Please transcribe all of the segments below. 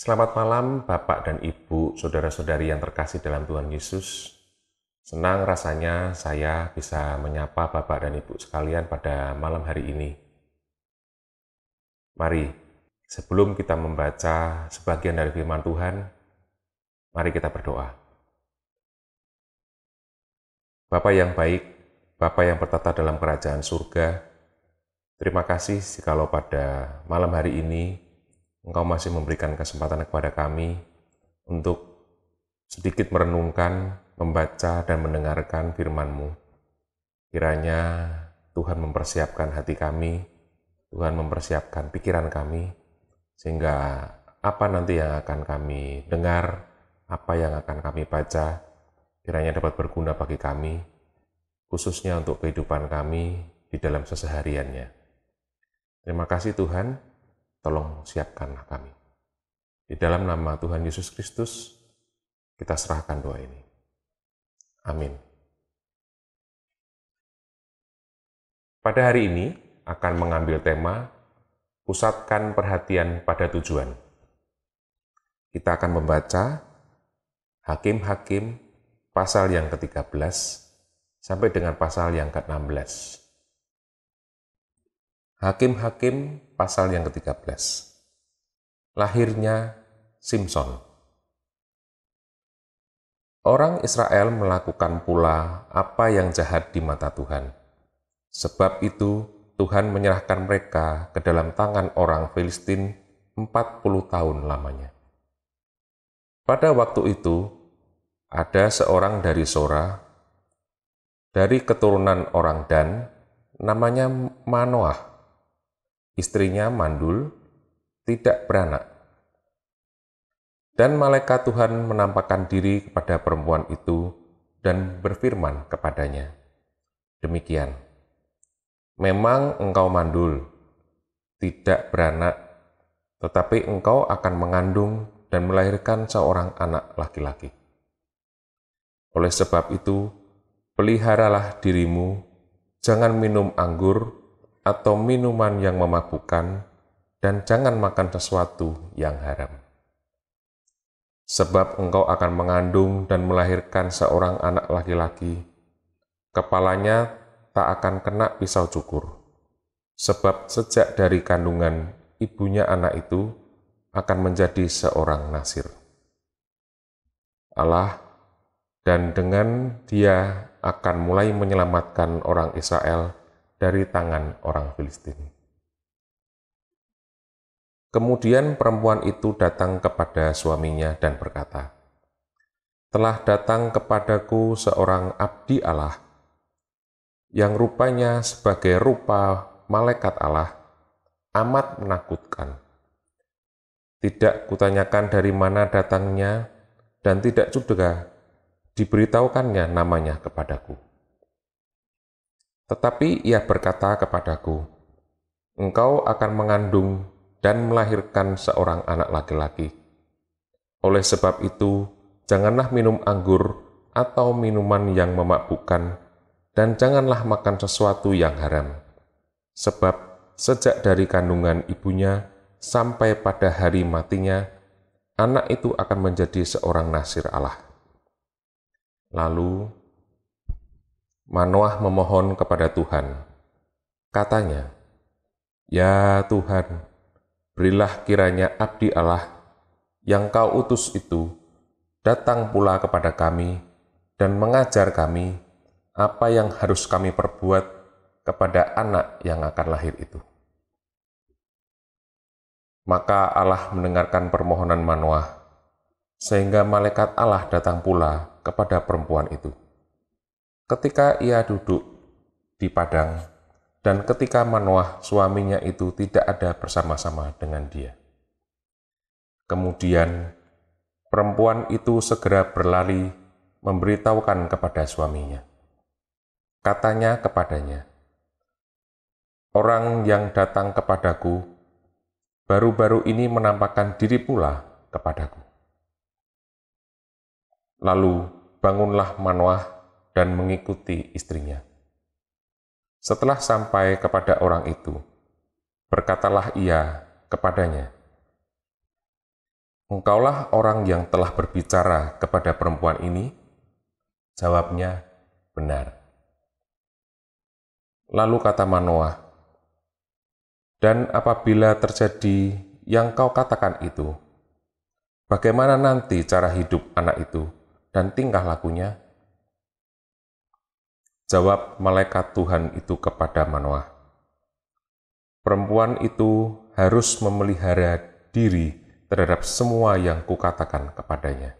Selamat malam Bapak dan Ibu, saudara-saudari yang terkasih dalam Tuhan Yesus. Senang rasanya saya bisa menyapa Bapak dan Ibu sekalian pada malam hari ini. Mari, sebelum kita membaca sebagian dari firman Tuhan, mari kita berdoa. Bapak yang baik, Bapak yang bertata dalam kerajaan surga, terima kasih jikalau pada malam hari ini Engkau masih memberikan kesempatan kepada kami untuk sedikit merenungkan, membaca, dan mendengarkan firman-Mu. Kiranya Tuhan mempersiapkan hati kami, Tuhan mempersiapkan pikiran kami, sehingga apa nanti yang akan kami dengar, apa yang akan kami baca, kiranya dapat berguna bagi kami, khususnya untuk kehidupan kami di dalam sesehariannya. Terima kasih Tuhan, tolong siapkanlah kami. Di dalam nama Tuhan Yesus Kristus, kita serahkan doa ini. Amin. Pada hari ini akan mengambil tema Pusatkan Perhatian pada Tujuan. Kita akan membaca Hakim-Hakim pasal yang ke-13 sampai dengan pasal yang ke-16. Hakim-hakim pasal yang ke-13. Lahirnya Simpson. Orang Israel melakukan pula apa yang jahat di mata Tuhan. Sebab itu Tuhan menyerahkan mereka ke dalam tangan orang Filistin 40 tahun lamanya. Pada waktu itu ada seorang dari Sora dari keturunan orang Dan namanya Manoah istrinya mandul, tidak beranak. Dan malaikat Tuhan menampakkan diri kepada perempuan itu dan berfirman kepadanya, demikian, Memang engkau mandul, tidak beranak, tetapi engkau akan mengandung dan melahirkan seorang anak laki-laki. Oleh sebab itu, peliharalah dirimu, jangan minum anggur atau minuman yang memabukkan, dan jangan makan sesuatu yang haram. Sebab engkau akan mengandung dan melahirkan seorang anak laki-laki, kepalanya tak akan kena pisau cukur. Sebab sejak dari kandungan ibunya anak itu akan menjadi seorang nasir. Allah dan dengan dia akan mulai menyelamatkan orang Israel dari tangan orang Filistin. Kemudian perempuan itu datang kepada suaminya dan berkata, "Telah datang kepadaku seorang abdi Allah yang rupanya sebagai rupa malaikat Allah amat menakutkan. Tidak kutanyakan dari mana datangnya dan tidak juga diberitahukannya namanya kepadaku." Tetapi ia berkata kepadaku, Engkau akan mengandung dan melahirkan seorang anak laki-laki. Oleh sebab itu, janganlah minum anggur atau minuman yang memabukkan, dan janganlah makan sesuatu yang haram. Sebab sejak dari kandungan ibunya sampai pada hari matinya, anak itu akan menjadi seorang nasir Allah. Lalu Manoah memohon kepada Tuhan. Katanya, Ya Tuhan, berilah kiranya abdi Allah yang kau utus itu datang pula kepada kami dan mengajar kami apa yang harus kami perbuat kepada anak yang akan lahir itu. Maka Allah mendengarkan permohonan Manoah, sehingga malaikat Allah datang pula kepada perempuan itu ketika ia duduk di padang, dan ketika Manoah suaminya itu tidak ada bersama-sama dengan dia. Kemudian perempuan itu segera berlari memberitahukan kepada suaminya. Katanya kepadanya, Orang yang datang kepadaku baru-baru ini menampakkan diri pula kepadaku. Lalu bangunlah Manoah dan mengikuti istrinya. Setelah sampai kepada orang itu, berkatalah ia kepadanya, Engkaulah orang yang telah berbicara kepada perempuan ini? Jawabnya, benar. Lalu kata Manoah, Dan apabila terjadi yang kau katakan itu, bagaimana nanti cara hidup anak itu dan tingkah lakunya? Jawab malaikat Tuhan itu kepada Manoah, "Perempuan itu harus memelihara diri terhadap semua yang kukatakan kepadanya.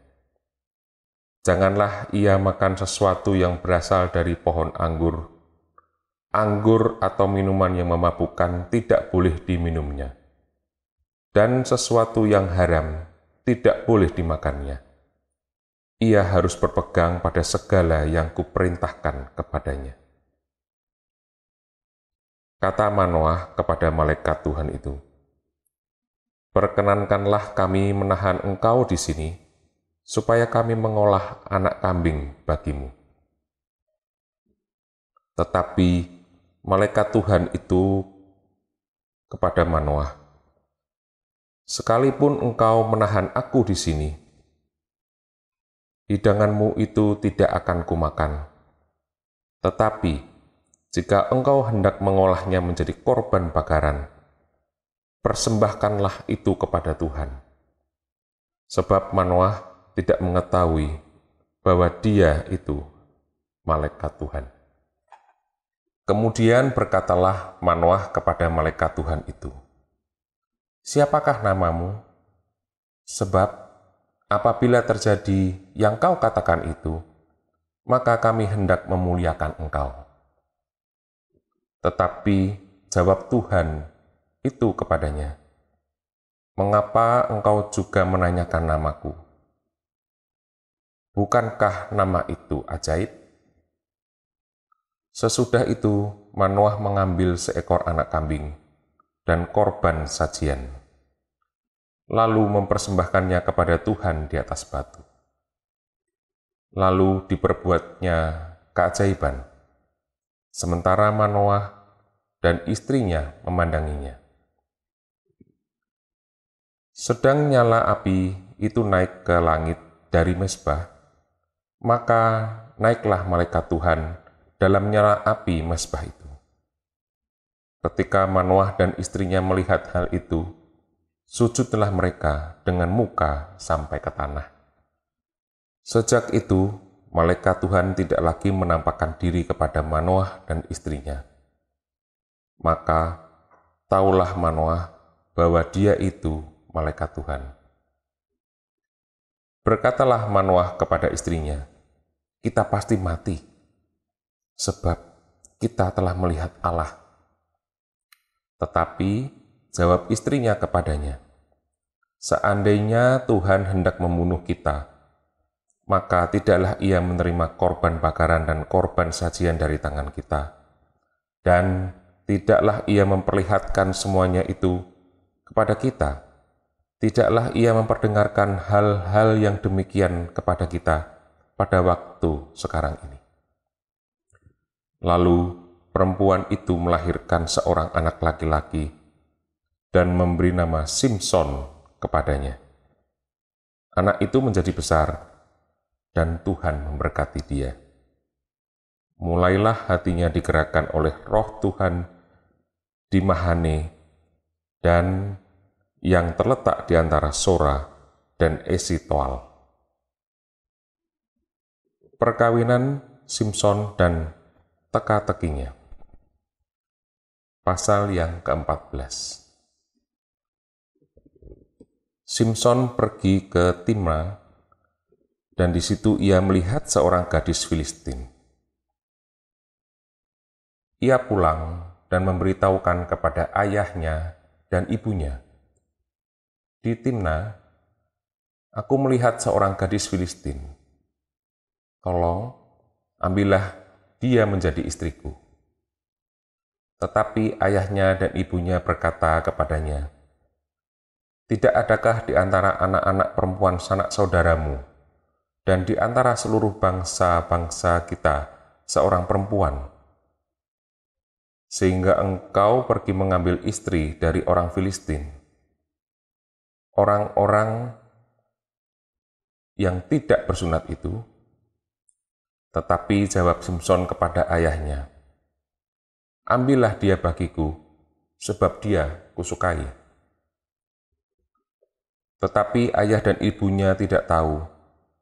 Janganlah ia makan sesuatu yang berasal dari pohon anggur. Anggur atau minuman yang memabukkan tidak boleh diminumnya, dan sesuatu yang haram tidak boleh dimakannya." ia harus berpegang pada segala yang kuperintahkan kepadanya. Kata Manoah kepada malaikat Tuhan itu, Perkenankanlah kami menahan engkau di sini, supaya kami mengolah anak kambing bagimu. Tetapi malaikat Tuhan itu kepada Manoah, Sekalipun engkau menahan aku di sini, hidanganmu itu tidak akan kumakan. Tetapi, jika engkau hendak mengolahnya menjadi korban bakaran, persembahkanlah itu kepada Tuhan. Sebab Manoah tidak mengetahui bahwa dia itu malaikat Tuhan. Kemudian berkatalah Manoah kepada malaikat Tuhan itu, Siapakah namamu? Sebab apabila terjadi yang kau katakan itu, maka kami hendak memuliakan engkau. Tetapi jawab Tuhan itu kepadanya, Mengapa engkau juga menanyakan namaku? Bukankah nama itu ajaib? Sesudah itu, Manoah mengambil seekor anak kambing dan korban sajian lalu mempersembahkannya kepada Tuhan di atas batu. Lalu diperbuatnya keajaiban, sementara Manoah dan istrinya memandanginya. Sedang nyala api itu naik ke langit dari mesbah, maka naiklah malaikat Tuhan dalam nyala api mesbah itu. Ketika Manoah dan istrinya melihat hal itu, sujudlah mereka dengan muka sampai ke tanah. Sejak itu, malaikat Tuhan tidak lagi menampakkan diri kepada Manoah dan istrinya. Maka, taulah Manoah bahwa dia itu malaikat Tuhan. Berkatalah Manoah kepada istrinya, kita pasti mati, sebab kita telah melihat Allah. Tetapi Jawab istrinya kepadanya, Seandainya Tuhan hendak membunuh kita, maka tidaklah ia menerima korban bakaran dan korban sajian dari tangan kita. Dan tidaklah ia memperlihatkan semuanya itu kepada kita. Tidaklah ia memperdengarkan hal-hal yang demikian kepada kita pada waktu sekarang ini. Lalu perempuan itu melahirkan seorang anak laki-laki dan memberi nama Simpson kepadanya. Anak itu menjadi besar, dan Tuhan memberkati dia. Mulailah hatinya digerakkan oleh roh Tuhan, di Mahane dan yang terletak di antara Sora dan Esitoal. Perkawinan Simpson dan teka-tekinya. Pasal yang ke-14 Simpson pergi ke Timna dan di situ ia melihat seorang gadis Filistin. Ia pulang dan memberitahukan kepada ayahnya dan ibunya. Di Timna, aku melihat seorang gadis Filistin. Tolong, ambillah dia menjadi istriku. Tetapi ayahnya dan ibunya berkata kepadanya, tidak adakah di antara anak-anak perempuan sanak saudaramu dan di antara seluruh bangsa-bangsa kita seorang perempuan? Sehingga engkau pergi mengambil istri dari orang Filistin. Orang-orang yang tidak bersunat itu tetapi jawab Simpson kepada ayahnya, "Ambillah dia bagiku, sebab dia kusukai." Tetapi ayah dan ibunya tidak tahu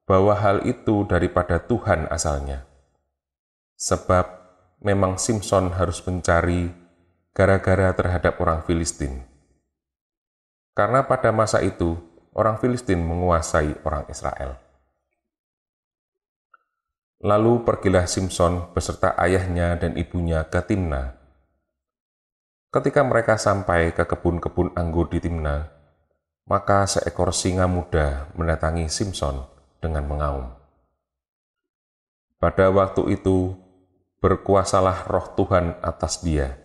bahwa hal itu daripada Tuhan asalnya. Sebab memang Simpson harus mencari gara-gara terhadap orang Filistin. Karena pada masa itu, orang Filistin menguasai orang Israel. Lalu pergilah Simpson beserta ayahnya dan ibunya ke Timna. Ketika mereka sampai ke kebun-kebun anggur di Timna, maka seekor singa muda mendatangi Simpson dengan mengaum. Pada waktu itu, berkuasalah roh Tuhan atas dia,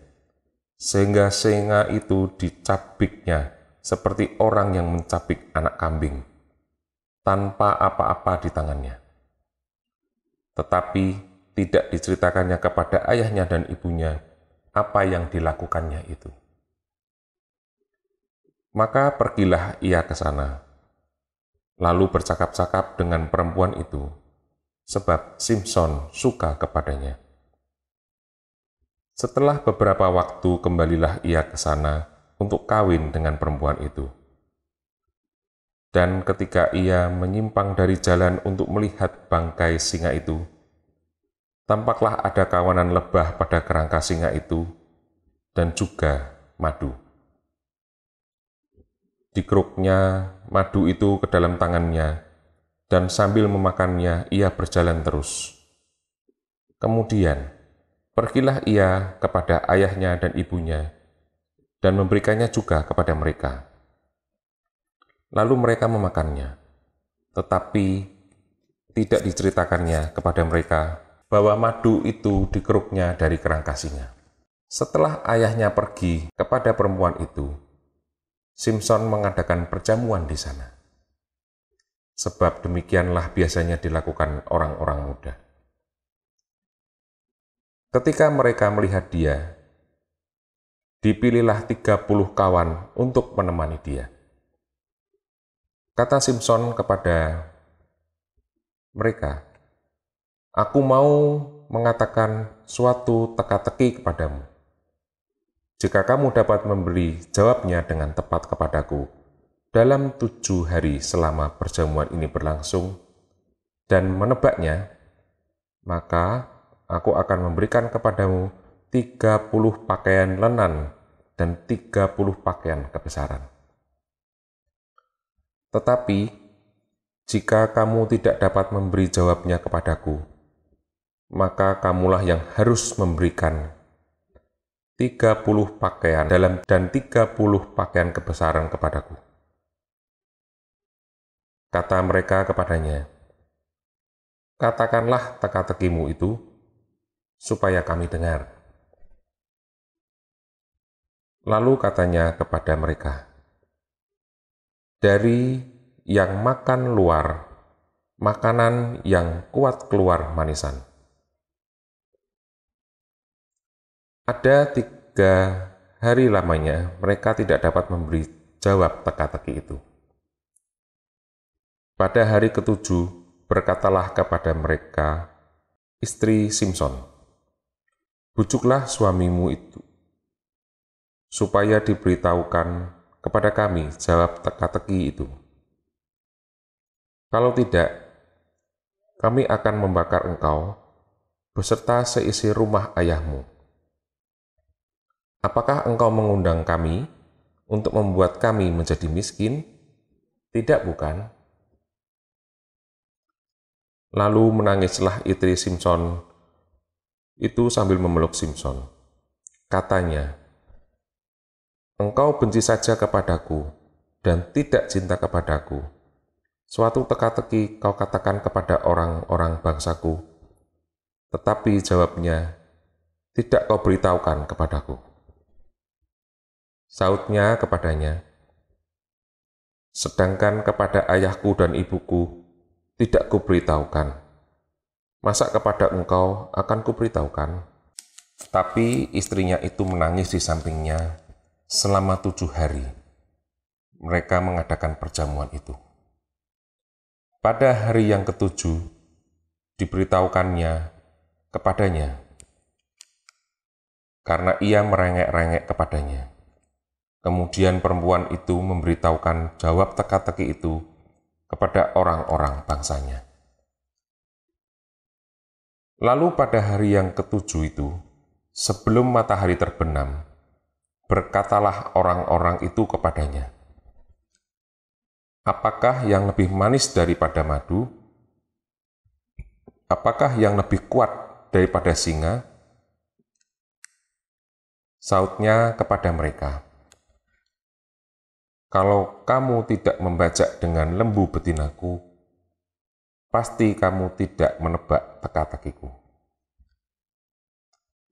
sehingga singa itu dicabiknya seperti orang yang mencabik anak kambing, tanpa apa-apa di tangannya. Tetapi tidak diceritakannya kepada ayahnya dan ibunya apa yang dilakukannya itu. Maka pergilah ia ke sana, lalu bercakap-cakap dengan perempuan itu, sebab Simpson suka kepadanya. Setelah beberapa waktu, kembalilah ia ke sana untuk kawin dengan perempuan itu. Dan ketika ia menyimpang dari jalan untuk melihat bangkai singa itu, tampaklah ada kawanan lebah pada kerangka singa itu, dan juga madu dikeruknya madu itu ke dalam tangannya, dan sambil memakannya ia berjalan terus. Kemudian, pergilah ia kepada ayahnya dan ibunya, dan memberikannya juga kepada mereka. Lalu mereka memakannya, tetapi tidak diceritakannya kepada mereka bahwa madu itu dikeruknya dari kerangka singa. Setelah ayahnya pergi kepada perempuan itu, Simpson mengadakan perjamuan di sana. Sebab demikianlah biasanya dilakukan orang-orang muda. Ketika mereka melihat dia, dipilihlah 30 kawan untuk menemani dia. Kata Simpson kepada mereka, Aku mau mengatakan suatu teka-teki kepadamu. Jika kamu dapat memberi jawabnya dengan tepat kepadaku dalam tujuh hari selama perjamuan ini berlangsung dan menebaknya, maka aku akan memberikan kepadamu 30 pakaian lenan dan 30 pakaian kebesaran. Tetapi, jika kamu tidak dapat memberi jawabnya kepadaku, maka kamulah yang harus memberikan 30 pakaian dalam dan 30 pakaian kebesaran kepadaku. Kata mereka kepadanya, Katakanlah teka-tekimu itu, supaya kami dengar. Lalu katanya kepada mereka, Dari yang makan luar, makanan yang kuat keluar manisan Ada tiga hari lamanya mereka tidak dapat memberi jawab teka-teki itu. Pada hari ketujuh, berkatalah kepada mereka, istri Simpson, Bujuklah suamimu itu, supaya diberitahukan kepada kami jawab teka-teki itu. Kalau tidak, kami akan membakar engkau beserta seisi rumah ayahmu. Apakah engkau mengundang kami untuk membuat kami menjadi miskin? Tidak, bukan. Lalu menangislah istri Simpson itu sambil memeluk Simpson. Katanya, Engkau benci saja kepadaku dan tidak cinta kepadaku. Suatu teka-teki kau katakan kepada orang-orang bangsaku, tetapi jawabnya, tidak kau beritahukan kepadaku sautnya kepadanya. Sedangkan kepada ayahku dan ibuku tidak kuberitahukan. Masa kepada engkau akan kuberitahukan? Tapi istrinya itu menangis di sampingnya selama tujuh hari. Mereka mengadakan perjamuan itu. Pada hari yang ketujuh, diberitahukannya kepadanya, karena ia merengek-rengek kepadanya. Kemudian perempuan itu memberitahukan jawab teka-teki itu kepada orang-orang bangsanya. Lalu pada hari yang ketujuh itu, sebelum matahari terbenam, berkatalah orang-orang itu kepadanya, Apakah yang lebih manis daripada madu? Apakah yang lebih kuat daripada singa? Sautnya kepada mereka, kalau kamu tidak membajak dengan lembu betinaku, pasti kamu tidak menebak teka-tekiku.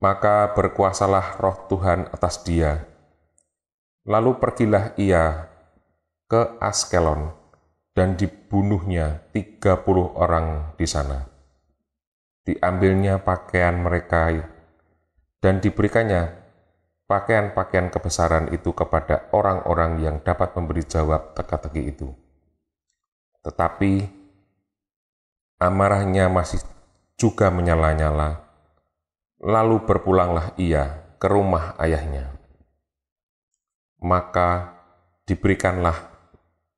Maka berkuasalah roh Tuhan atas dia. Lalu pergilah ia ke Askelon dan dibunuhnya 30 orang di sana. Diambilnya pakaian mereka dan diberikannya pakaian-pakaian kebesaran itu kepada orang-orang yang dapat memberi jawab teka-teki itu. Tetapi amarahnya masih juga menyala-nyala. Lalu berpulanglah ia ke rumah ayahnya. Maka diberikanlah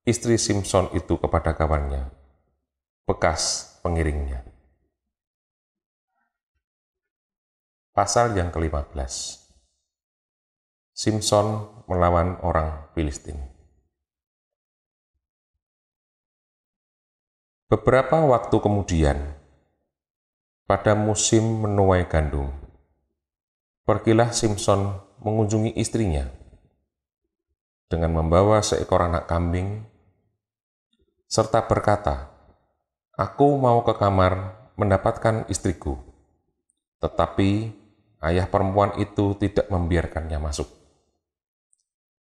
istri Simpson itu kepada kawannya, bekas pengiringnya. Pasal yang ke-15 Simpson melawan orang Filistin. Beberapa waktu kemudian, pada musim menuai gandum, pergilah Simpson mengunjungi istrinya dengan membawa seekor anak kambing serta berkata, Aku mau ke kamar mendapatkan istriku. Tetapi ayah perempuan itu tidak membiarkannya masuk.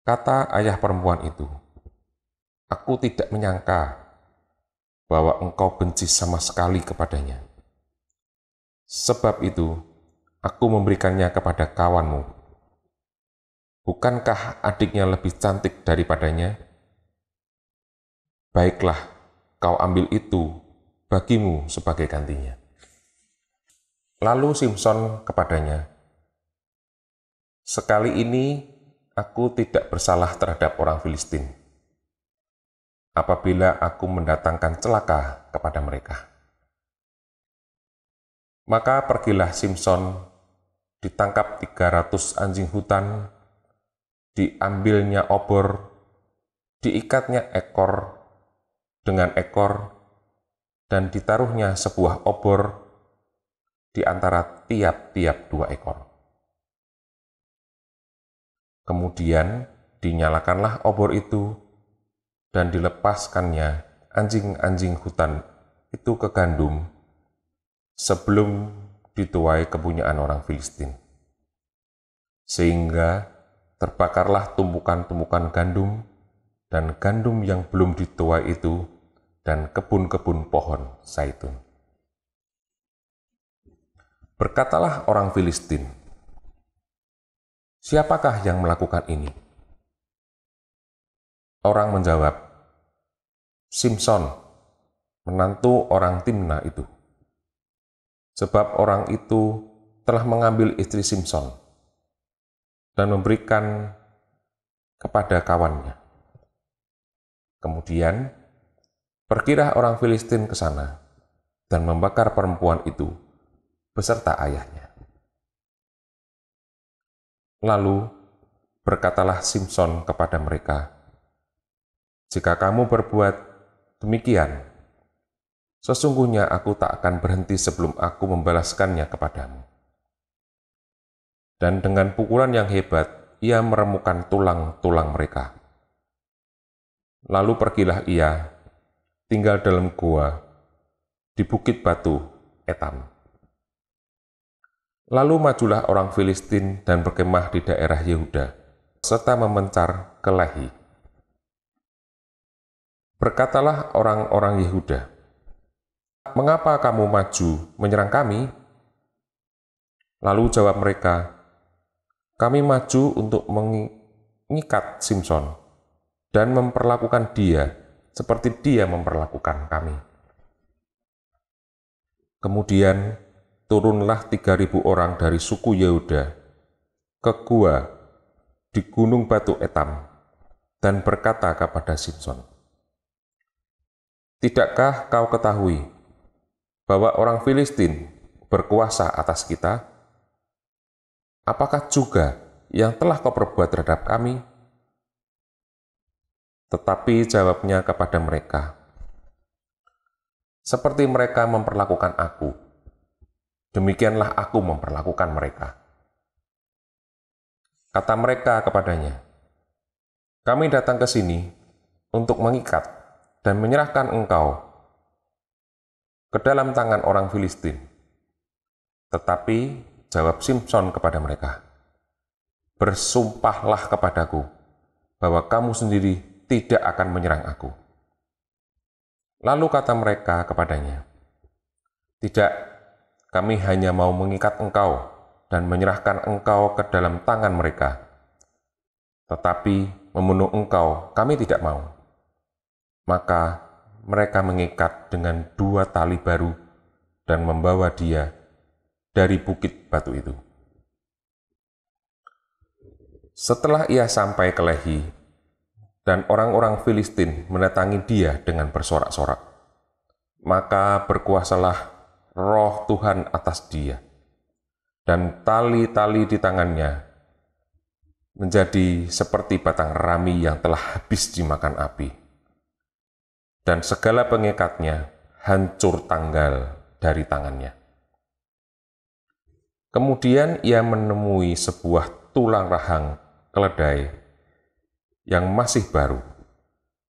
Kata ayah perempuan itu, Aku tidak menyangka bahwa engkau benci sama sekali kepadanya. Sebab itu, aku memberikannya kepada kawanmu. Bukankah adiknya lebih cantik daripadanya? Baiklah, kau ambil itu bagimu sebagai gantinya. Lalu Simpson kepadanya, Sekali ini Aku tidak bersalah terhadap orang Filistin. Apabila aku mendatangkan celaka kepada mereka, maka pergilah Simpson, ditangkap 300 anjing hutan, diambilnya obor, diikatnya ekor dengan ekor, dan ditaruhnya sebuah obor di antara tiap-tiap dua ekor. Kemudian dinyalakanlah obor itu dan dilepaskannya anjing-anjing hutan itu ke gandum sebelum dituai kepunyaan orang Filistin. Sehingga terbakarlah tumpukan-tumpukan gandum dan gandum yang belum dituai itu dan kebun-kebun pohon zaitun. Berkatalah orang Filistin, Siapakah yang melakukan ini? Orang menjawab, Simpson, menantu orang Timna itu. Sebab orang itu telah mengambil istri Simpson dan memberikan kepada kawannya. Kemudian, pergilah orang Filistin ke sana dan membakar perempuan itu beserta ayahnya. Lalu berkatalah Simpson kepada mereka, "Jika kamu berbuat demikian, sesungguhnya aku tak akan berhenti sebelum aku membalaskannya kepadamu." Dan dengan pukulan yang hebat, ia meremukan tulang-tulang mereka. Lalu pergilah ia, tinggal dalam gua di bukit batu Etam. Lalu majulah orang Filistin dan berkemah di daerah Yehuda, serta memencar ke Lehi. Berkatalah orang-orang Yehuda, Mengapa kamu maju menyerang kami? Lalu jawab mereka, Kami maju untuk mengikat Simpson dan memperlakukan dia seperti dia memperlakukan kami. Kemudian turunlah 3000 orang dari suku Yehuda ke gua di gunung batu Etam dan berkata kepada Simpson, Tidakkah kau ketahui bahwa orang Filistin berkuasa atas kita? Apakah juga yang telah kau perbuat terhadap kami? Tetapi jawabnya kepada mereka, seperti mereka memperlakukan aku, demikianlah aku memperlakukan mereka. Kata mereka kepadanya, kami datang ke sini untuk mengikat dan menyerahkan engkau ke dalam tangan orang Filistin. Tetapi jawab Simpson kepada mereka, Bersumpahlah kepadaku bahwa kamu sendiri tidak akan menyerang aku. Lalu kata mereka kepadanya, Tidak, kami hanya mau mengikat engkau dan menyerahkan engkau ke dalam tangan mereka. Tetapi membunuh engkau kami tidak mau. Maka mereka mengikat dengan dua tali baru dan membawa dia dari bukit batu itu. Setelah ia sampai ke Lehi, dan orang-orang Filistin mendatangi dia dengan bersorak-sorak, maka berkuasalah roh Tuhan atas dia. Dan tali-tali di tangannya menjadi seperti batang rami yang telah habis dimakan api. Dan segala pengikatnya hancur tanggal dari tangannya. Kemudian ia menemui sebuah tulang rahang keledai yang masih baru.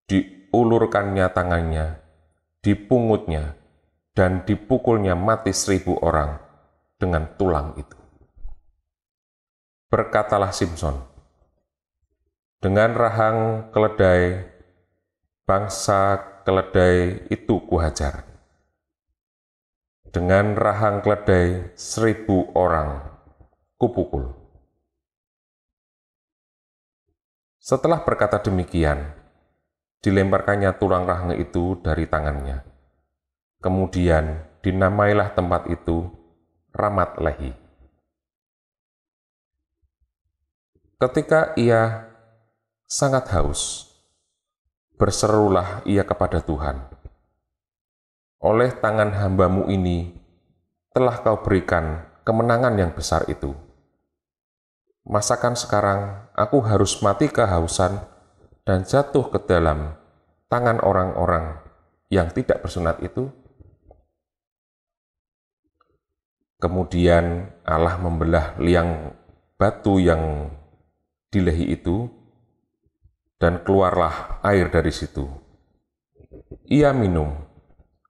Diulurkannya tangannya, dipungutnya, dan dipukulnya mati seribu orang dengan tulang itu. Berkatalah Simpson, dengan rahang keledai, bangsa keledai itu kuhajar. Dengan rahang keledai seribu orang kupukul. Setelah berkata demikian, dilemparkannya tulang rahang itu dari tangannya Kemudian dinamailah tempat itu Ramat Lehi. Ketika ia sangat haus, berserulah ia kepada Tuhan. Oleh tangan hambamu ini telah kau berikan kemenangan yang besar itu. Masakan sekarang aku harus mati kehausan dan jatuh ke dalam tangan orang-orang yang tidak bersunat itu? Kemudian Allah membelah liang batu yang di lehi itu, dan keluarlah air dari situ. Ia minum,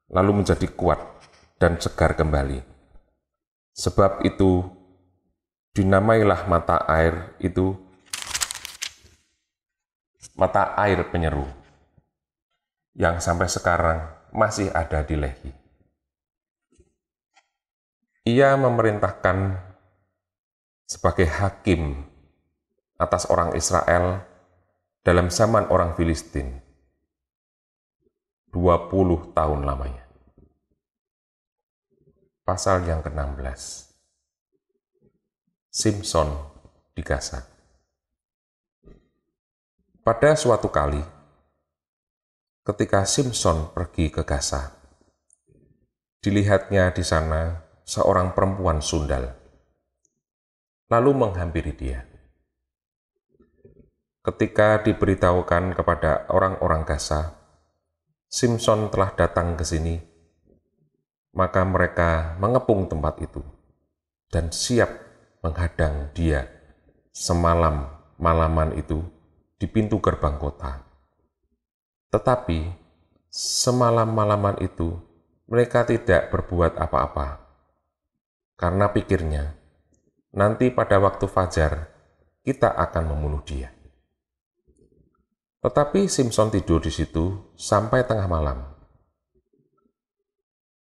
lalu menjadi kuat dan segar kembali. Sebab itu, dinamailah mata air itu mata air penyeru yang sampai sekarang masih ada di Lehi ia memerintahkan sebagai hakim atas orang Israel dalam zaman orang Filistin 20 tahun lamanya. Pasal yang ke-16 Simpson di Gaza Pada suatu kali, ketika Simpson pergi ke Gaza, dilihatnya di sana seorang perempuan sundal, lalu menghampiri dia. Ketika diberitahukan kepada orang-orang Gaza, Simpson telah datang ke sini, maka mereka mengepung tempat itu dan siap menghadang dia semalam malaman itu di pintu gerbang kota. Tetapi semalam malaman itu mereka tidak berbuat apa-apa karena pikirnya, nanti pada waktu fajar kita akan membunuh dia. Tetapi Simpson tidur di situ sampai tengah malam.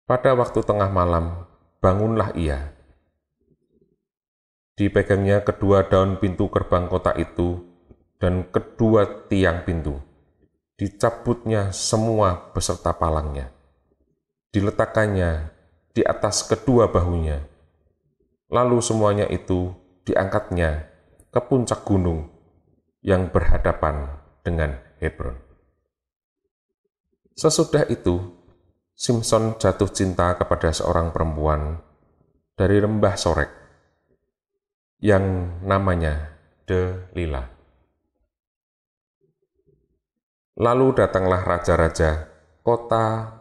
Pada waktu tengah malam, bangunlah ia. Dipegangnya kedua daun pintu gerbang kota itu dan kedua tiang pintu. Dicabutnya semua beserta palangnya. Diletakkannya di atas kedua bahunya Lalu semuanya itu diangkatnya ke puncak gunung yang berhadapan dengan Hebron. Sesudah itu, Simpson jatuh cinta kepada seorang perempuan dari lembah Sorek yang namanya Delila. Lalu datanglah raja-raja kota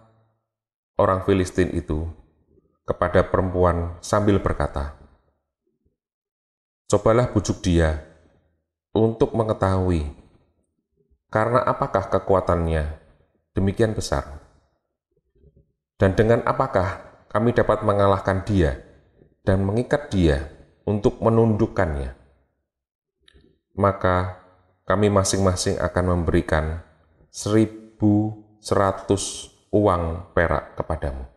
orang Filistin itu kepada perempuan sambil berkata, "Cobalah bujuk dia untuk mengetahui karena apakah kekuatannya demikian besar, dan dengan apakah kami dapat mengalahkan dia dan mengikat dia untuk menundukkannya." Maka kami masing-masing akan memberikan seribu seratus uang perak kepadamu.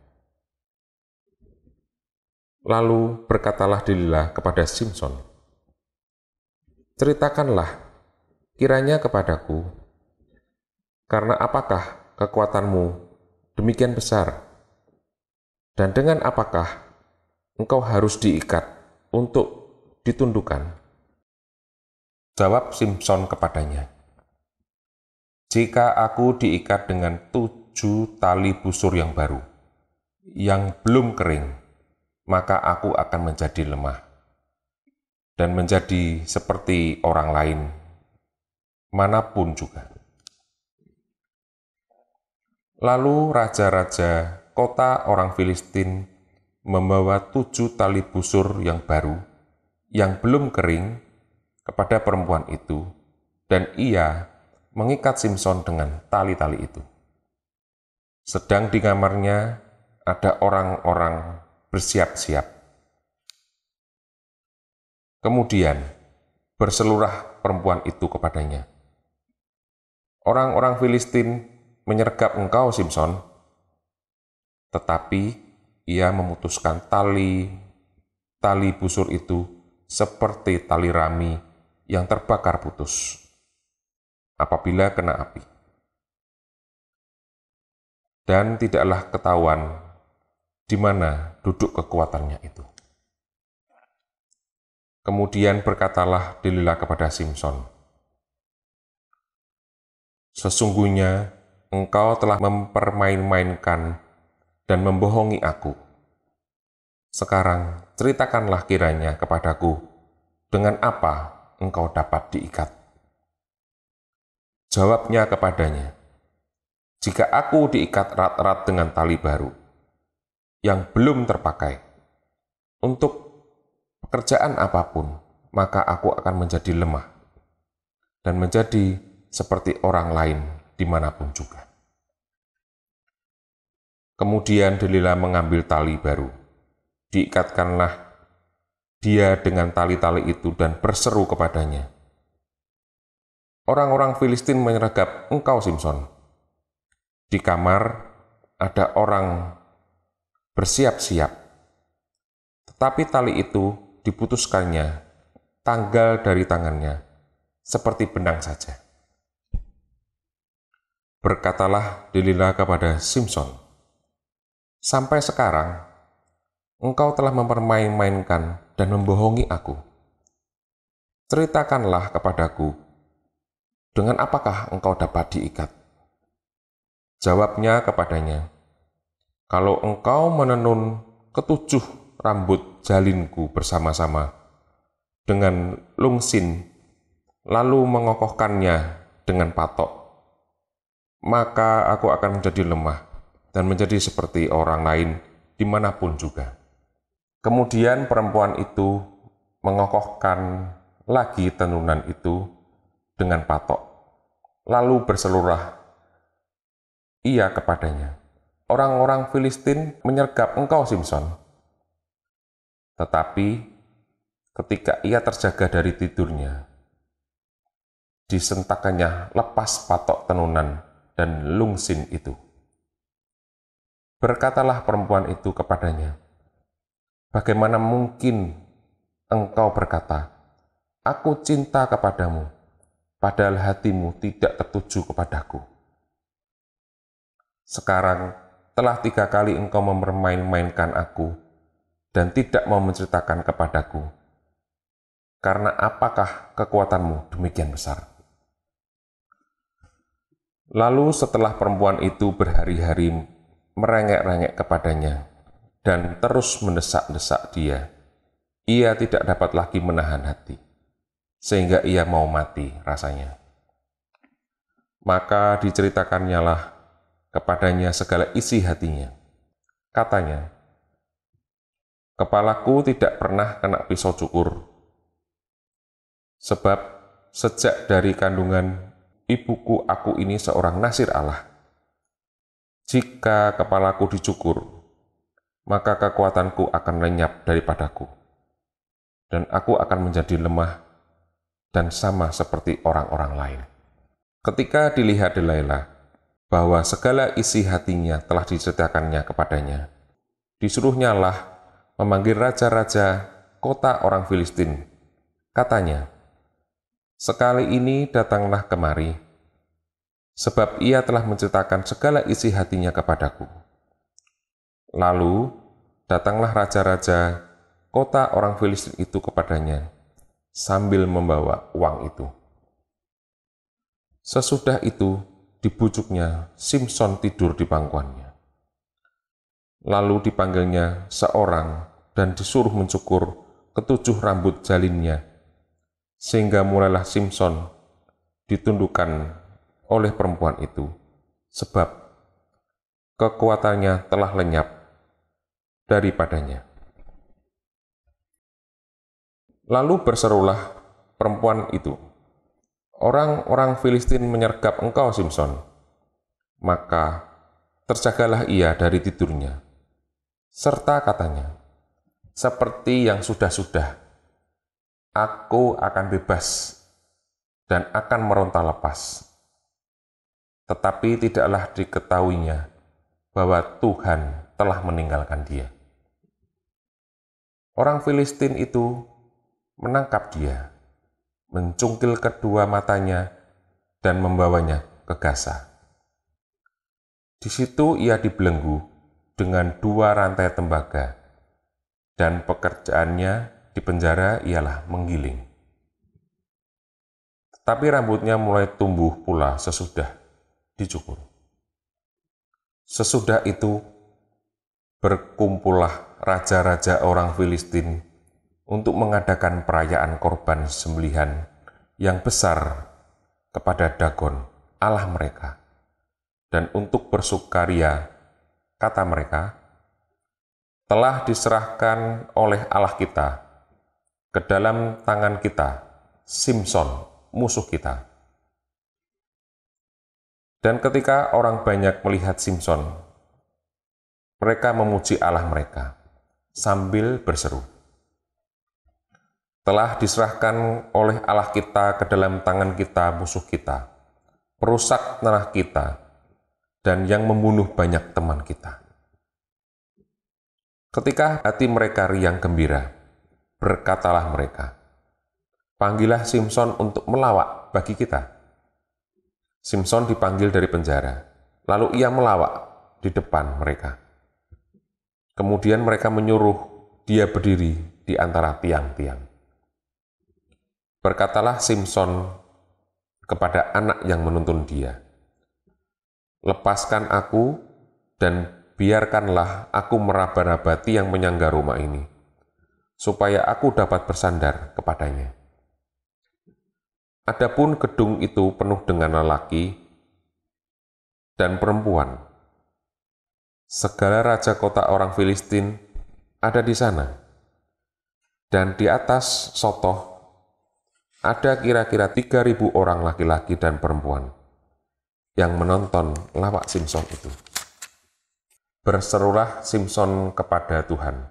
Lalu berkatalah Delilah kepada Simpson, Ceritakanlah kiranya kepadaku, karena apakah kekuatanmu demikian besar, dan dengan apakah engkau harus diikat untuk ditundukkan? Jawab Simpson kepadanya, Jika aku diikat dengan tujuh tali busur yang baru, yang belum kering, maka aku akan menjadi lemah dan menjadi seperti orang lain, manapun juga. Lalu raja-raja kota orang Filistin membawa tujuh tali busur yang baru, yang belum kering, kepada perempuan itu, dan ia mengikat Simpson dengan tali-tali itu. Sedang di kamarnya ada orang-orang bersiap-siap. Kemudian, berselurah perempuan itu kepadanya. Orang-orang Filistin menyergap engkau, Simpson. Tetapi ia memutuskan tali tali busur itu seperti tali rami yang terbakar putus apabila kena api. Dan tidaklah ketahuan di mana duduk kekuatannya itu. Kemudian berkatalah Delilah kepada Simpson, Sesungguhnya engkau telah mempermain-mainkan dan membohongi aku. Sekarang ceritakanlah kiranya kepadaku dengan apa engkau dapat diikat. Jawabnya kepadanya, jika aku diikat rat-rat dengan tali baru, yang belum terpakai. Untuk pekerjaan apapun, maka aku akan menjadi lemah dan menjadi seperti orang lain dimanapun juga. Kemudian Delila mengambil tali baru. Diikatkanlah dia dengan tali-tali itu dan berseru kepadanya. Orang-orang Filistin menyergap engkau, Simpson. Di kamar ada orang bersiap-siap. Tetapi tali itu diputuskannya, tanggal dari tangannya, seperti benang saja. Berkatalah Delilah kepada Simpson, Sampai sekarang, engkau telah mempermain-mainkan dan membohongi aku. Ceritakanlah kepadaku, dengan apakah engkau dapat diikat? Jawabnya kepadanya, kalau engkau menenun ketujuh rambut jalinku bersama-sama dengan lungsin, lalu mengokohkannya dengan patok, maka aku akan menjadi lemah dan menjadi seperti orang lain dimanapun juga. Kemudian perempuan itu mengokohkan lagi tenunan itu dengan patok, lalu berseluruh ia kepadanya orang-orang Filistin menyergap engkau, Simpson. Tetapi ketika ia terjaga dari tidurnya, disentakannya lepas patok tenunan dan lungsin itu. Berkatalah perempuan itu kepadanya, Bagaimana mungkin engkau berkata, Aku cinta kepadamu, padahal hatimu tidak tertuju kepadaku. Sekarang telah tiga kali engkau mempermain-mainkan aku dan tidak mau menceritakan kepadaku. Karena apakah kekuatanmu demikian besar? Lalu setelah perempuan itu berhari-hari merengek-rengek kepadanya dan terus mendesak-desak dia, ia tidak dapat lagi menahan hati, sehingga ia mau mati rasanya. Maka diceritakannya lah kepadanya segala isi hatinya. Katanya, Kepalaku tidak pernah kena pisau cukur, sebab sejak dari kandungan ibuku aku ini seorang nasir Allah. Jika kepalaku dicukur, maka kekuatanku akan lenyap daripadaku, dan aku akan menjadi lemah dan sama seperti orang-orang lain. Ketika dilihat Delilah, bahwa segala isi hatinya telah diceritakannya kepadanya. Disuruhnya lah memanggil raja-raja kota orang Filistin. Katanya, Sekali ini datanglah kemari, sebab ia telah menceritakan segala isi hatinya kepadaku. Lalu datanglah raja-raja kota orang Filistin itu kepadanya, sambil membawa uang itu. Sesudah itu, dibujuknya Simpson tidur di pangkuannya. Lalu dipanggilnya seorang dan disuruh mencukur ketujuh rambut jalinnya, sehingga mulailah Simpson ditundukkan oleh perempuan itu, sebab kekuatannya telah lenyap daripadanya. Lalu berserulah perempuan itu, Orang-orang Filistin menyergap engkau, Simpson. Maka terjagalah ia dari tidurnya. Serta katanya, seperti yang sudah-sudah, aku akan bebas dan akan meronta lepas. Tetapi tidaklah diketahuinya bahwa Tuhan telah meninggalkan dia. Orang Filistin itu menangkap dia mencungkil kedua matanya, dan membawanya ke Gaza. Di situ ia dibelenggu dengan dua rantai tembaga, dan pekerjaannya di penjara ialah menggiling. Tetapi rambutnya mulai tumbuh pula sesudah dicukur. Sesudah itu, berkumpullah raja-raja orang Filistin untuk mengadakan perayaan korban sembelihan yang besar kepada Dagon, Allah mereka, dan untuk bersukaria, kata mereka, telah diserahkan oleh Allah kita ke dalam tangan kita, Simpson, musuh kita. Dan ketika orang banyak melihat Simpson, mereka memuji Allah mereka sambil berseru telah diserahkan oleh Allah kita ke dalam tangan kita musuh kita, perusak tanah kita, dan yang membunuh banyak teman kita. Ketika hati mereka riang gembira, berkatalah mereka, Panggillah Simpson untuk melawak bagi kita. Simpson dipanggil dari penjara, lalu ia melawak di depan mereka. Kemudian mereka menyuruh dia berdiri di antara tiang-tiang. Berkatalah Simpson kepada anak yang menuntun dia, "Lepaskan aku dan biarkanlah aku meraba-raba tiang menyangga rumah ini, supaya aku dapat bersandar kepadanya." Adapun gedung itu penuh dengan lelaki dan perempuan. Segala raja kota orang Filistin ada di sana. Dan di atas sotoh ada kira-kira 3.000 orang laki-laki dan perempuan yang menonton lawak Simpson itu. Berserulah Simpson kepada Tuhan.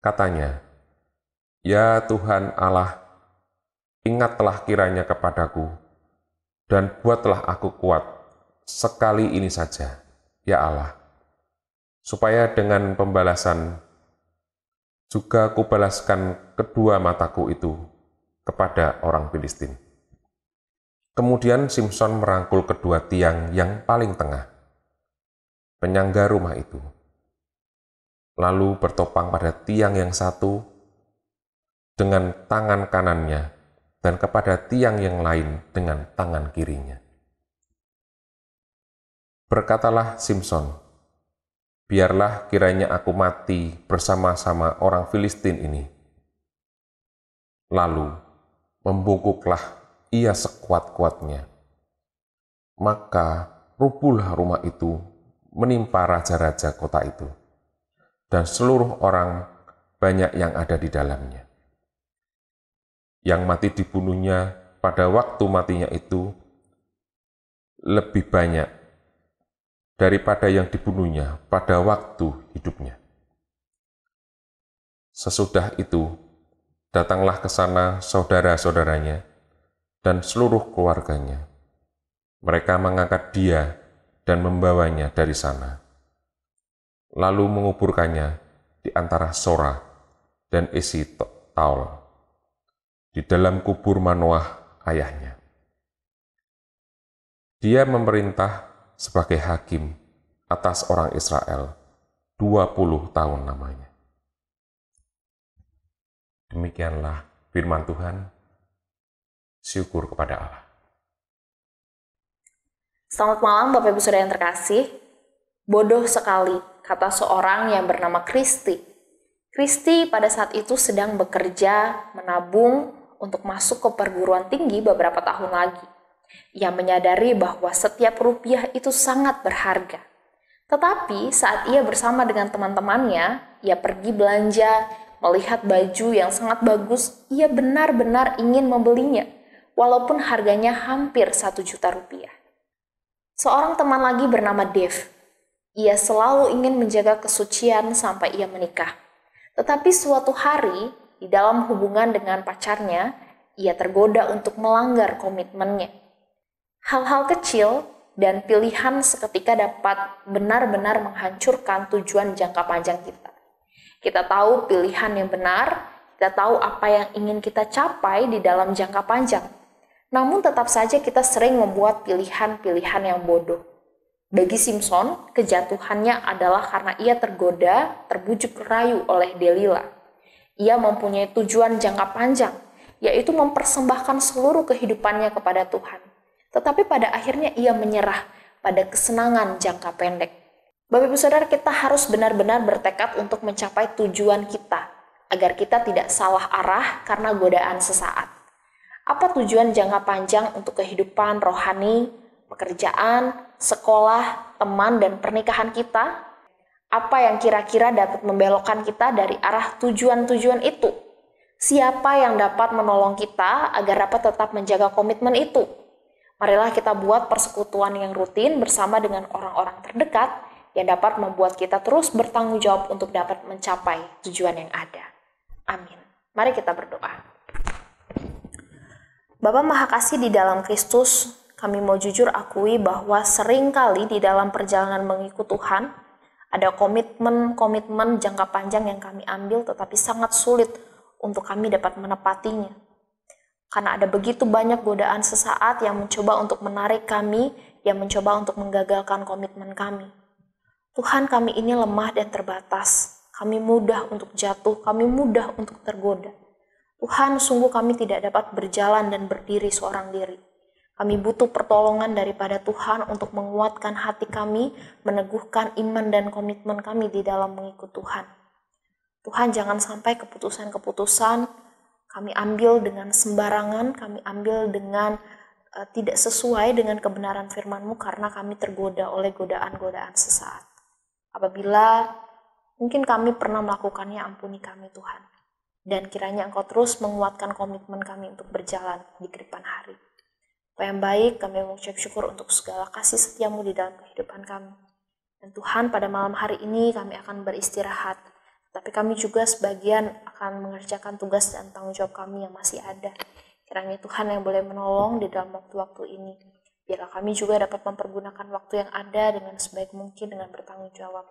Katanya, Ya Tuhan Allah, ingatlah kiranya kepadaku, dan buatlah aku kuat sekali ini saja, ya Allah, supaya dengan pembalasan juga kubalaskan kedua mataku itu kepada orang Filistin. Kemudian Simpson merangkul kedua tiang yang paling tengah, penyangga rumah itu, lalu bertopang pada tiang yang satu dengan tangan kanannya dan kepada tiang yang lain dengan tangan kirinya. Berkatalah Simpson, biarlah kiranya aku mati bersama-sama orang Filistin ini. Lalu membungkuklah ia sekuat-kuatnya. Maka rubuhlah rumah itu menimpa raja-raja kota itu, dan seluruh orang banyak yang ada di dalamnya. Yang mati dibunuhnya pada waktu matinya itu lebih banyak daripada yang dibunuhnya pada waktu hidupnya. Sesudah itu, datanglah ke sana saudara-saudaranya dan seluruh keluarganya. Mereka mengangkat dia dan membawanya dari sana. Lalu menguburkannya di antara Sora dan isi Taol, di dalam kubur Manoah ayahnya. Dia memerintah sebagai hakim atas orang Israel 20 tahun namanya. Demikianlah firman Tuhan. Syukur kepada Allah. Selamat malam Bapak Ibu Saudara yang terkasih. Bodoh sekali, kata seorang yang bernama Kristi. Kristi pada saat itu sedang bekerja, menabung untuk masuk ke perguruan tinggi beberapa tahun lagi. Ia menyadari bahwa setiap rupiah itu sangat berharga. Tetapi saat ia bersama dengan teman-temannya, ia pergi belanja Melihat baju yang sangat bagus, ia benar-benar ingin membelinya, walaupun harganya hampir satu juta rupiah. Seorang teman lagi bernama Dev, Ia selalu ingin menjaga kesucian sampai ia menikah. Tetapi suatu hari, di dalam hubungan dengan pacarnya, ia tergoda untuk melanggar komitmennya. Hal-hal kecil dan pilihan seketika dapat benar-benar menghancurkan tujuan jangka panjang kita. Kita tahu pilihan yang benar, kita tahu apa yang ingin kita capai di dalam jangka panjang. Namun tetap saja kita sering membuat pilihan-pilihan yang bodoh. Bagi Simpson, kejatuhannya adalah karena ia tergoda, terbujuk rayu oleh Delila. Ia mempunyai tujuan jangka panjang, yaitu mempersembahkan seluruh kehidupannya kepada Tuhan. Tetapi pada akhirnya ia menyerah pada kesenangan jangka pendek. Bapak Ibu Saudara, kita harus benar-benar bertekad untuk mencapai tujuan kita, agar kita tidak salah arah karena godaan sesaat. Apa tujuan jangka panjang untuk kehidupan rohani, pekerjaan, sekolah, teman, dan pernikahan kita? Apa yang kira-kira dapat membelokkan kita dari arah tujuan-tujuan itu? Siapa yang dapat menolong kita agar dapat tetap menjaga komitmen itu? Marilah kita buat persekutuan yang rutin bersama dengan orang-orang terdekat yang dapat membuat kita terus bertanggung jawab untuk dapat mencapai tujuan yang ada. Amin. Mari kita berdoa. Bapa Maha Kasih di dalam Kristus, kami mau jujur akui bahwa seringkali di dalam perjalanan mengikut Tuhan, ada komitmen-komitmen jangka panjang yang kami ambil tetapi sangat sulit untuk kami dapat menepatinya. Karena ada begitu banyak godaan sesaat yang mencoba untuk menarik kami, yang mencoba untuk menggagalkan komitmen kami. Tuhan kami ini lemah dan terbatas. Kami mudah untuk jatuh, kami mudah untuk tergoda. Tuhan, sungguh kami tidak dapat berjalan dan berdiri seorang diri. Kami butuh pertolongan daripada Tuhan untuk menguatkan hati kami, meneguhkan iman dan komitmen kami di dalam mengikut Tuhan. Tuhan, jangan sampai keputusan-keputusan kami ambil dengan sembarangan, kami ambil dengan uh, tidak sesuai dengan kebenaran firman-Mu karena kami tergoda oleh godaan-godaan sesaat. Apabila mungkin kami pernah melakukannya, ampuni kami Tuhan. Dan kiranya Engkau terus menguatkan komitmen kami untuk berjalan di kehidupan hari. Apa yang baik, kami mengucap syukur untuk segala kasih setiamu di dalam kehidupan kami. Dan Tuhan, pada malam hari ini kami akan beristirahat, tapi kami juga sebagian akan mengerjakan tugas dan tanggung jawab kami yang masih ada. Kiranya Tuhan yang boleh menolong di dalam waktu-waktu ini biarlah kami juga dapat mempergunakan waktu yang ada dengan sebaik mungkin dengan bertanggung jawab.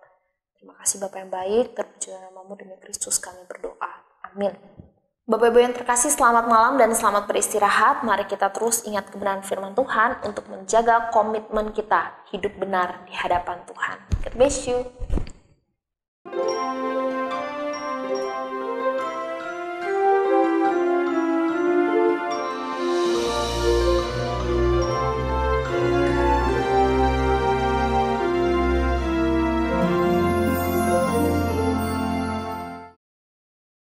Terima kasih Bapak yang baik, terpujilah namamu demi Kristus kami berdoa. Amin. Bapak-Ibu yang terkasih, selamat malam dan selamat beristirahat. Mari kita terus ingat kebenaran firman Tuhan untuk menjaga komitmen kita hidup benar di hadapan Tuhan. God bless you.